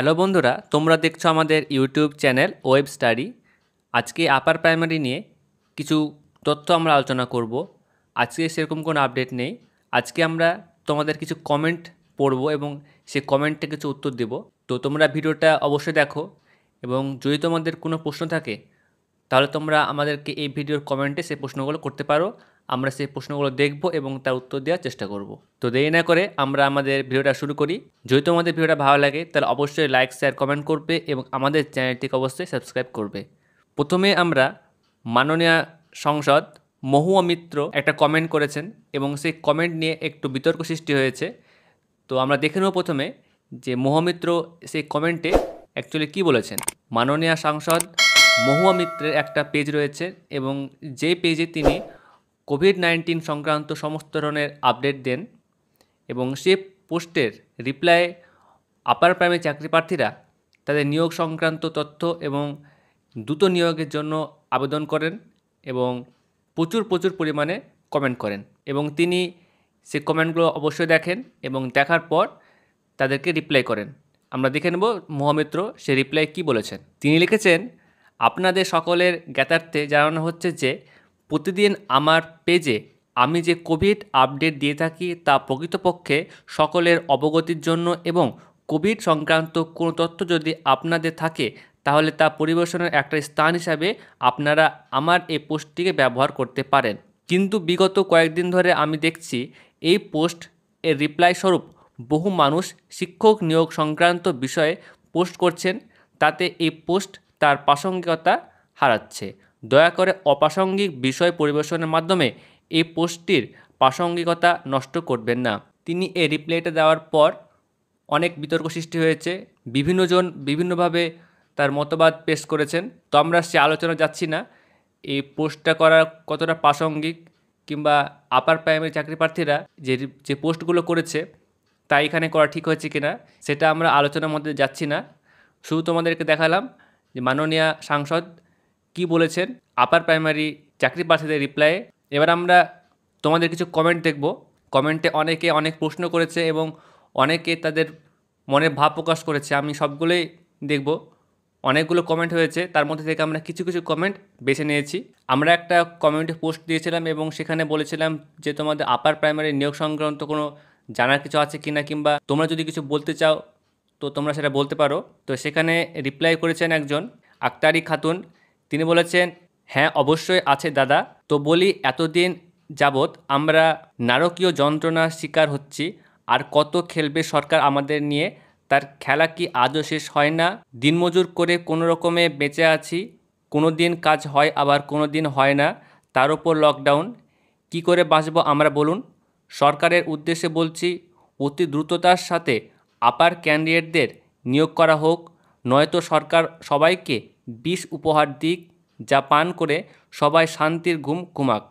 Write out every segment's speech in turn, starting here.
hello বন্ধুরা তোমরা দেখছো আমাদের ইউটিউব চ্যানেল ওয়েব স্টাডি আজকে আপার প্রাইমারি নিয়ে কিছু তথ্য আমরা আলোচনা করব আজকে সেরকম কোনো আপডেট নেই আজকে আমরা তোমাদের কিছু কমেন্ট পড়ব এবং সে কমেন্টে কিছু উত্তর দেব তো তোমরা ভিডিওটা অবশ্যই দেখো এবং যদি তোমাদের কোনো প্রশ্ন থাকে তাহলে তোমরা আমাদেরকে এই ভিডিওর কমেন্টে সে প্রশ্নগুলো করতে পারো আমরা সেই প্রশ্নগুলো দেখব এবং তার উত্তর দেওয়ার চেষ্টা করব তো দেরি না করে আমরা আমাদের ভিডিওটা শুরু করি যদি তোমাদের ভিডিওটা ভালো লাগে তাহলে অবশ্যই লাইক শেয়ার কমেন্ট করবে এবং আমাদের চ্যানেলটিকে অবশ্যই সাবস্ক্রাইব করবে প্রথমে আমরা মাননীয় সংসদ মহুয়া মিত্র একটা কমেন্ট করেছেন এবং সেই কমেন্ট নিয়ে একটু বিতর্ক সৃষ্টি হয়েছে তো আমরা দেখে নেব প্রথমে যে মহামিত্র সেই কমেন্টে অ্যাকচুয়ালি কি বলেছেন মাননীয় সাংসদ মহুয়া মিত্রের একটা পেজ রয়েছে এবং যে পেজে তিনি কোভিড নাইন্টিন সংক্রান্ত সমস্ত ধরনের আপডেট দেন এবং সে পোস্টের রিপ্লাই আপার প্রাইমের চাকরি প্রার্থীরা তাদের নিয়োগ সংক্রান্ত তথ্য এবং দ্রুত নিয়োগের জন্য আবেদন করেন এবং প্রচুর প্রচুর পরিমাণে কমেন্ট করেন এবং তিনি সে কমেন্টগুলো অবশ্যই দেখেন এবং দেখার পর তাদেরকে রিপ্লাই করেন আমরা দেখে নেব মহামিত্র সে রিপ্লাই কি বলেছেন তিনি লিখেছেন আপনাদের সকলের জ্ঞাতার্থে জানানো হচ্ছে যে প্রতিদিন আমার পেজে আমি যে কোভিড আপডেট দিয়ে থাকি তা প্রকৃতপক্ষে সকলের অবগতির জন্য এবং কোভিড সংক্রান্ত কোনো তথ্য যদি আপনাদের থাকে তাহলে তা পরিবেশনের একটা স্থান হিসাবে আপনারা আমার এই পোস্টটিকে ব্যবহার করতে পারেন কিন্তু বিগত কয়েকদিন ধরে আমি দেখছি এই পোস্ট এর রিপ্লাই স্বরূপ বহু মানুষ শিক্ষক নিয়োগ সংক্রান্ত বিষয়ে পোস্ট করছেন তাতে এই পোস্ট তার প্রাসঙ্গিকতা হারাচ্ছে দয়া করে অপ্রাসঙ্গিক বিষয় পরিবেশনের মাধ্যমে এই পোস্টটির প্রাসঙ্গিকতা নষ্ট করবেন না তিনি এই রিপ্লাইটা দেওয়ার পর অনেক বিতর্ক সৃষ্টি হয়েছে বিভিন্নজন বিভিন্নভাবে তার মতবাদ পেশ করেছেন তো আমরা সে আলোচনা যাচ্ছি না এই পোস্টটা করা কতটা প্রাসঙ্গিক কিংবা আপার প্রাইমারি চাকরি প্রার্থীরা যে যে পোস্টগুলো করেছে তা এখানে করা ঠিক হয়েছে কিনা সেটা আমরা আলোচনার মধ্যে যাচ্ছি না শুধু তোমাদেরকে দেখালাম যে মাননীয় সাংসদ কি বলেছেন আপার প্রাইমারি চাকরি প্রার্থীদের রিপ্লাইয়ে এবার আমরা তোমাদের কিছু কমেন্ট দেখব কমেন্টে অনেকে অনেক প্রশ্ন করেছে এবং অনেকে তাদের মনের ভাব প্রকাশ করেছে আমি সবগুলোই দেখব অনেকগুলো কমেন্ট হয়েছে তার মধ্যে থেকে আমরা কিছু কিছু কমেন্ট বেছে নিয়েছি আমরা একটা কমেন্টে পোস্ট দিয়েছিলাম এবং সেখানে বলেছিলাম যে তোমাদের আপার প্রাইমারি নিয়োগ সংক্রান্ত কোনো জানার কিছু আছে কিনা কিংবা তোমরা যদি কিছু বলতে চাও তো তোমরা সেটা বলতে পারো তো সেখানে রিপ্লাই করেছেন একজন আক্তারি খাতুন তিনি বলেছেন হ্যাঁ অবশ্যই আছে দাদা তো বলি এতদিন যাবৎ আমরা নারকীয় যন্ত্রণার শিকার হচ্ছি আর কত খেলবে সরকার আমাদের নিয়ে তার খেলা কি আজও শেষ হয় না দিনমজুর করে কোনো রকমে বেঁচে আছি কোনো দিন কাজ হয় আবার কোনো দিন হয় না তার ওপর লকডাউন কি করে বাঁচব আমরা বলুন সরকারের উদ্দেশ্যে বলছি অতি দ্রুততার সাথে আপার ক্যান্ডিডেটদের নিয়োগ করা হোক নয়তো সরকার সবাইকে বিষ উপহার দিক যা পান করে সবাই শান্তির ঘুম ঘুমাক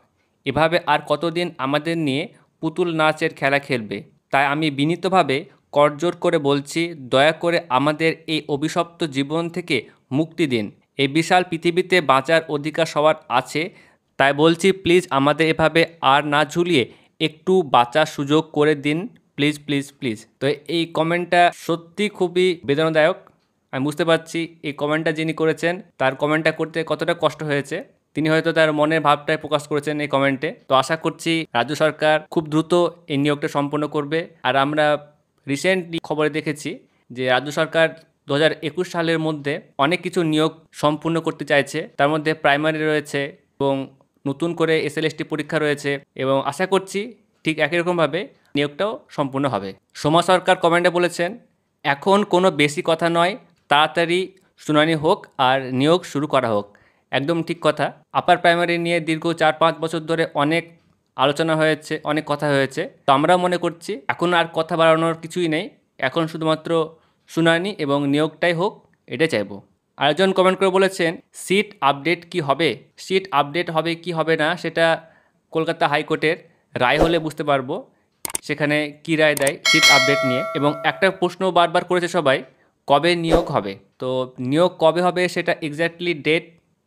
এভাবে আর কতদিন আমাদের নিয়ে পুতুল নাচের খেলা খেলবে তাই আমি বিনীতভাবে করজোর করে বলছি দয়া করে আমাদের এই অভিশপ্ত জীবন থেকে মুক্তি দিন এই বিশাল পৃথিবীতে বাঁচার অধিকার সবার আছে তাই বলছি প্লিজ আমাদের এভাবে আর না ঝুলিয়ে একটু বাঁচার সুযোগ করে দিন প্লিজ প্লিজ প্লিজ তো এই কমেন্টটা সত্যি খুবই বেদনাদায়ক আমি বুঝতে পারছি এই কমেন্টটা যিনি করেছেন তার কমেন্টটা করতে কতটা কষ্ট হয়েছে তিনি হয়তো তার মনের ভাবটাই প্রকাশ করেছেন এই কমেন্টে তো আশা করছি রাজ্য সরকার খুব দ্রুত এই নিয়োগটা সম্পন্ন করবে আর আমরা রিসেন্টলি খবরে দেখেছি যে রাজ্য সরকার দু হাজার একুশ সালের মধ্যে অনেক কিছু নিয়োগ সম্পূর্ণ করতে চাইছে তার মধ্যে প্রাইমারি রয়েছে এবং নতুন করে এসএলএসটি পরীক্ষা রয়েছে এবং আশা করছি ঠিক একই রকমভাবে নিয়োগটাও সম্পূর্ণ হবে সোমা সরকার কমেন্টে বলেছেন এখন কোনো বেশি কথা নয় তাড়াতাড়ি শুনানি হোক আর নিয়োগ শুরু করা হোক একদম ঠিক কথা আপার প্রাইমারি নিয়ে দীর্ঘ চার পাঁচ বছর ধরে অনেক আলোচনা হয়েছে অনেক কথা হয়েছে তো আমরাও মনে করছি এখন আর কথা বাড়ানোর কিছুই নেই এখন শুধুমাত্র শুনানি এবং নিয়োগটাই হোক এটাই চাইব আরেকজন কমেন্ট করে বলেছেন সিট আপডেট কি হবে সিট আপডেট হবে কি হবে না সেটা কলকাতা হাইকোর্টের রায় হলে বুঝতে পারবো সেখানে কী রায় দেয় সিট আপডেট নিয়ে এবং একটা প্রশ্ন বারবার করেছে সবাই কবে নিয়োগ হবে তো নিয়োগ কবে হবে সেটা এক্স্যাক্টলি ডেট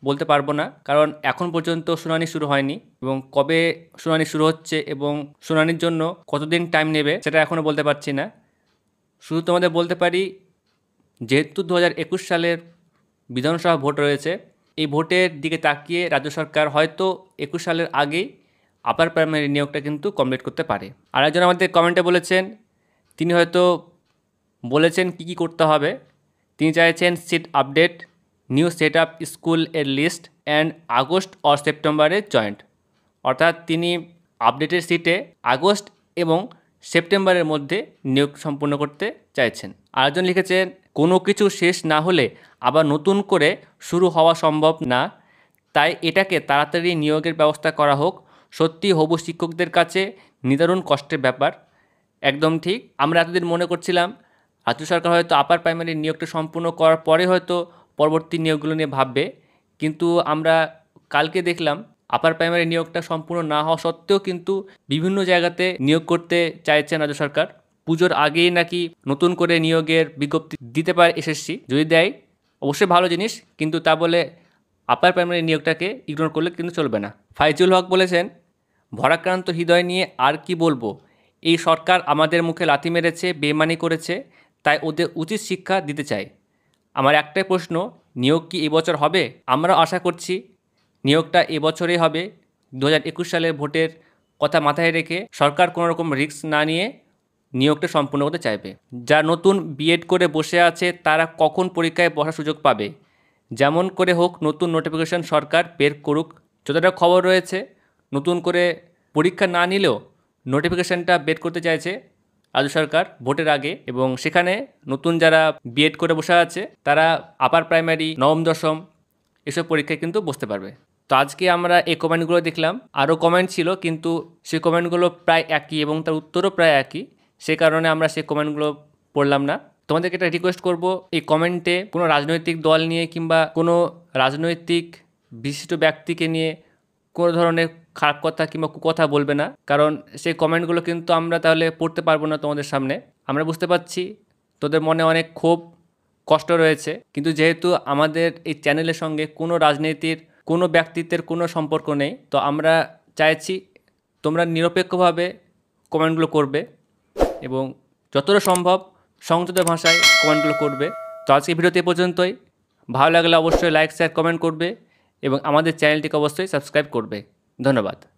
বলতে পারবো না কারণ এখন পর্যন্ত শুনানি শুরু হয়নি এবং কবে শুনানি শুরু হচ্ছে এবং শুনানির জন্য কতদিন টাইম নেবে সেটা এখনও বলতে পারছি না শুধু তোমাদের বলতে পারি যেহেতু দু হাজার একুশ সালের বিধানসভা ভোট রয়েছে এই ভোটের দিকে তাকিয়ে রাজ্য সরকার হয়তো একুশ সালের আগেই আপার প্রাইমারি নিয়োগটা কিন্তু কমপ্লিট করতে পারে আর একজন আমাদের কমেন্টে বলেছেন তিনি হয়তো বলেছেন কি কি করতে হবে তিনি চাইছেন seat update new set up school এর লিস্ট অ্যান্ড আগস্ট অর সেপ্টেম্বরে জয়েন্ট অর্থাৎ তিনি আপডেটের সিটে আগস্ট এবং সেপ্টেম্বরের মধ্যে নিয়োগ সম্পূর্ণ করতে চাইছেন আরেকজন লিখেছেন কোনো কিছু শেষ না হলে আবার নতুন করে শুরু হওয়া সম্ভব না তাই এটাকে তাড়াতাড়ি নিয়োগের ব্যবস্থা করা হোক সত্যি হবু শিক্ষকদের কাছে নিদারুণ কষ্টের ব্যাপার একদম ঠিক আমরা এতদিন মনে করছিলাম ভারতীয় সরকার হয়তো আপার প্রাইমারি নিয়োগটা সম্পূর্ণ করার পরে হয়তো পরবর্তী নিয়োগগুলো নিয়ে ভাববে কিন্তু আমরা কালকে দেখলাম আপার প্রাইমারি নিয়োগটা সম্পূর্ণ না হওয়া সত্ত্বেও কিন্তু বিভিন্ন জায়গাতে নিয়োগ করতে চাইছে রাজ্য সরকার পুজোর আগেই নাকি নতুন করে নিয়োগের বিজ্ঞপ্তি দিতে পারে এসএসসি যদি দেয় অবশ্যই ভালো জিনিস কিন্তু তা বলে আপার প্রাইমারি নিয়োগটাকে ইগনোর করলে কিন্তু চলবে না ফাইজুল হক বলেছেন ভরাক্রান্ত হৃদয় নিয়ে আর কি বলবো এই সরকার আমাদের মুখে লাথি মেরেছে বেমানি করেছে তাই ওদের উচিত শিক্ষা দিতে চাই আমার একটাই প্রশ্ন নিয়োগ কি এবছর হবে আমরা আশা করছি নিয়োগটা এবছরেই হবে দু হাজার একুশ সালের ভোটের কথা মাথায় রেখে সরকার কোনো রকম রিস্ক না নিয়ে নিয়োগটা সম্পূর্ণ করতে চাইবে যা নতুন বিএড করে বসে আছে তারা কখন পরীক্ষায় বসার সুযোগ পাবে যেমন করে হোক নতুন নোটিফিকেশন সরকার বের করুক যতটা খবর রয়েছে নতুন করে পরীক্ষা না নিলেও নোটিফিকেশানটা বের করতে চাইছে রাজ্য সরকার ভোটের আগে এবং সেখানে নতুন যারা বিএড করে বসা আছে তারা আপার প্রাইমারি নবম দশম এসব পরীক্ষায় কিন্তু বসতে পারবে তো আজকে আমরা এই কমেন্টগুলো দেখলাম আরও কমেন্ট ছিল কিন্তু সেই কমেন্টগুলো প্রায় একই এবং তার উত্তরও প্রায় একই সে কারণে আমরা সেই কমেন্টগুলো পড়লাম না তোমাদেরকে এটা রিকোয়েস্ট করব এই কমেন্টে কোনো রাজনৈতিক দল নিয়ে কিংবা কোনো রাজনৈতিক বিশিষ্ট ব্যক্তিকে নিয়ে কোনো ধরনের খারাপ কথা কিংবা কথা বলবে না কারণ সেই কমেন্টগুলো কিন্তু আমরা তাহলে পড়তে পারবো না তোমাদের সামনে আমরা বুঝতে পারছি তোদের মনে অনেক ক্ষোভ কষ্ট রয়েছে কিন্তু যেহেতু আমাদের এই চ্যানেলের সঙ্গে কোনো রাজনীতির কোনো ব্যক্তিত্বের কোনো সম্পর্ক নেই তো আমরা চাইছি তোমরা নিরপেক্ষভাবে কমেন্টগুলো করবে এবং যতটা সম্ভব সংযত ভাষায় কমেন্টগুলো করবে তো আজকে ভিডিওতে এ পর্যন্তই ভালো লাগলে অবশ্যই লাইক শেয়ার কমেন্ট করবে এবং আমাদের চ্যানেলটিকে অবশ্যই সাবস্ক্রাইব করবে ধন্যবাদ